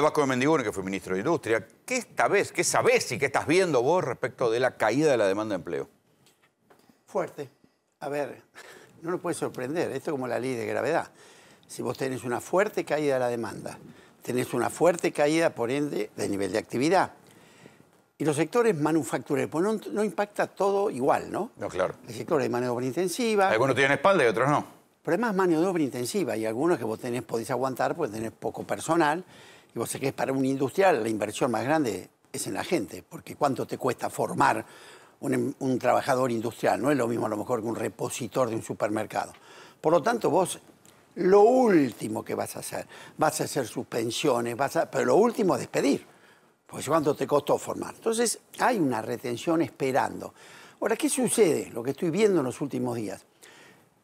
Vasco de que fue ministro de Industria, ¿qué esta vez, qué sabés y qué estás viendo vos respecto de la caída de la demanda de empleo? Fuerte. A ver, no nos puede sorprender, esto es como la ley de gravedad. Si vos tenés una fuerte caída de la demanda, tenés una fuerte caída, por ende, del nivel de actividad. Y los sectores manufactureros, pues no, impacta todo igual, ¿no? No, claro. El sector de maniobra obra intensiva. Algunos tienen espalda y otros no. Pero además mano de intensiva y algunos que vos tenés, podés aguantar pues tenés poco personal y vos sé que para un industrial la inversión más grande es en la gente, porque cuánto te cuesta formar em, un, trabajador industrial, no es lo mismo a lo mejor que un repositor de un supermercado. Por lo tanto, vos lo último que vas a hacer, vas a hacer suspensiones, vas a, pero lo último es despedir, porque cuánto te costó formar. Entonces hay una retención esperando. Ahora, ¿qué sucede? Lo que estoy viendo en los últimos días.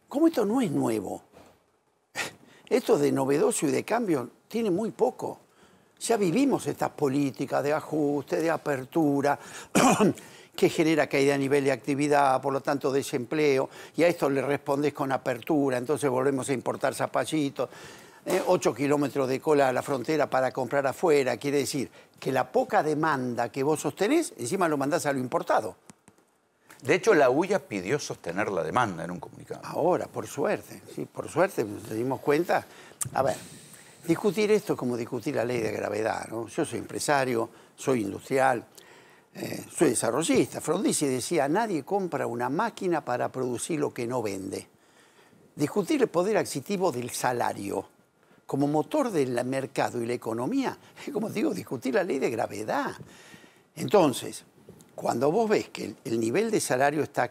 Como esto no es nuevo, esto de novedoso y de cambio tiene muy poco. Ya vivimos estas políticas de ajuste, de apertura, que genera caída a nivel de actividad, por lo tanto desempleo, y a esto le respondes con apertura, entonces volvemos a importar zapallitos, 8 eh, kilómetros de cola a la frontera para comprar afuera, quiere decir que la poca demanda que vos sostenés, encima lo mandás a lo importado. De hecho, la UIA pidió sostener la demanda en un comunicado. Ahora, por suerte, sí, por suerte, nos dimos cuenta. A ver, Discutir esto es como discutir la ley de gravedad. ¿no? Yo soy empresario, soy industrial, eh, soy desarrollista. Frondizi decía, nadie compra una máquina para producir lo que no vende. Discutir el poder adquisitivo del salario como motor del mercado y la economía es, como digo, discutir la ley de gravedad. Entonces, cuando vos ves que el nivel de salario está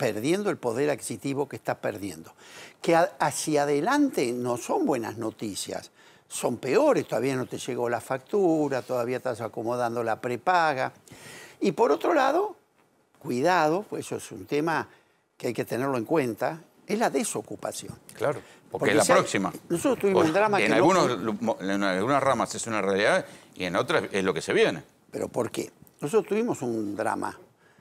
perdiendo el poder adquisitivo que está perdiendo. Que hacia adelante no son buenas noticias, son peores, todavía no te llegó la factura, todavía estás acomodando la prepaga. Y por otro lado, cuidado, pues eso es un tema que hay que tenerlo en cuenta, es la desocupación. Claro, porque, es la próxima. nosotros tuvimos un drama en que... En algunas ramas es una realidad y en otras es lo que se viene. ¿Pero por qué? Nosotros tuvimos un drama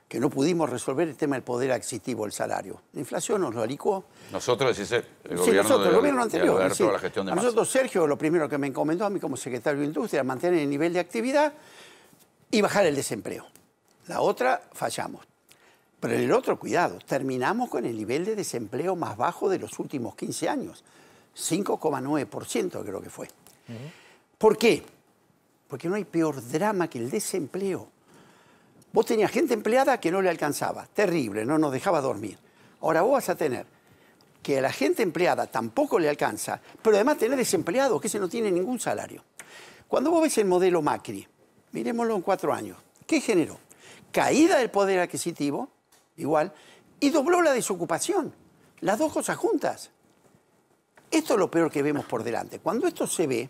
que no pudimos resolver el tema del poder adquisitivo, el salario. La inflación nos lo alicuó. Nosotros, el gobierno, nosotros, anterior. nosotros, Sergio, lo primero que me encomendó a mí como secretario de Industria, mantener el nivel de actividad y bajar el desempleo. La otra, fallamos. Pero en el otro, cuidado, terminamos con el nivel de desempleo más bajo de los últimos 15 años. 5,9% creo que fue. ¿Por qué? Porque no hay peor drama que el desempleo. Vos tenías gente empleada que no le alcanzaba, terrible, no nos dejaba dormir. Ahora vos vas a tener que a la gente empleada tampoco le alcanza, pero además tener desempleados, que se no tiene ningún salario. Cuando vos ves el modelo Macri, miremoslo en cuatro años, ¿qué generó? Caída del poder adquisitivo, igual, y dobló la desocupación. Las dos cosas juntas. Esto es lo peor que vemos por delante. Cuando esto se ve,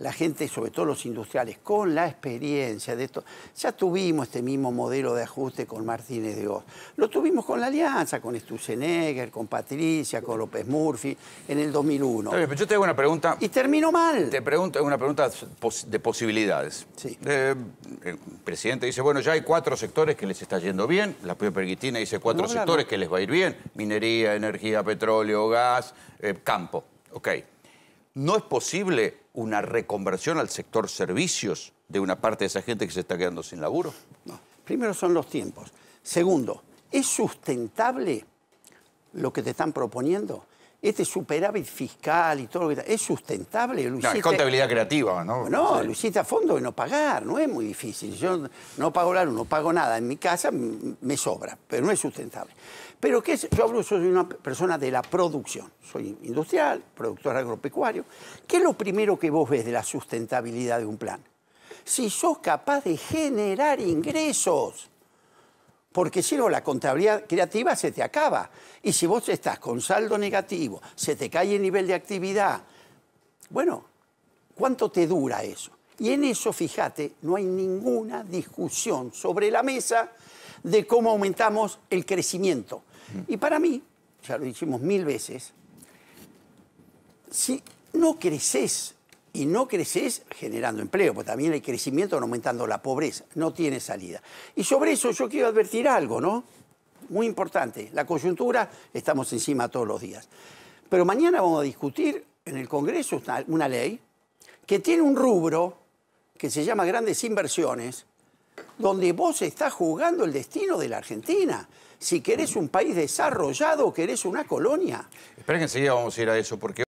la gente, sobre todo los industriales, con la experiencia de esto. Ya tuvimos este mismo modelo de ajuste con Martínez de Oz. Lo tuvimos con la Alianza, con Stusenegger, con Patricia, con López Murphy, en el 2001. Pero yo te hago una pregunta. Y termino mal. Te pregunto una pregunta de posibilidades. Sí. Eh, el presidente dice, bueno, ya hay cuatro sectores que les está yendo bien. La propia Perguitina dice cuatro sectores que les va a ir bien. Minería, energía, petróleo, gas, eh, campo. Ok no es posible una reconversión al sector servicios de una parte de esa gente que se está quedando sin laburo? No. Primero son los tiempos. Segundo, ¿es sustentable lo que te están proponiendo? Este superávit fiscal y todo lo que está, ¿Es sustentable? no, es contabilidad creativa, ¿no? No, lo hiciste a fondo y no pagar, no es muy difícil. Yo no pago la no pago nada. En mi casa me sobra, pero no es sustentable. Pero ¿qué yo hablo, soy una persona de la producción, soy industrial, productor agropecuario. ¿Qué es lo primero que vos ves de la sustentabilidad de un plan? Si sos capaz de generar ingresos, porque si no, la contabilidad creativa se te acaba. Y si vos estás con saldo negativo, se te cae el nivel de actividad, bueno, ¿cuánto te dura eso? Y en eso, fíjate, no hay ninguna discusión sobre la mesa de cómo aumentamos el crecimiento. Y para mí, ya lo dijimos mil veces, si no creces y no creces generando empleo, porque también hay crecimiento aumentando la pobreza, no tiene salida. Y sobre eso yo quiero advertir algo, ¿no? Muy importante, la coyuntura estamos encima todos los días. Pero mañana vamos a discutir en el Congreso una ley que tiene un rubro que se llama grandes inversiones, donde vos estás jugando el destino de la Argentina. Si querés un país desarrollado, querés una colonia. Esperen que enseguida vamos a ir a eso, porque...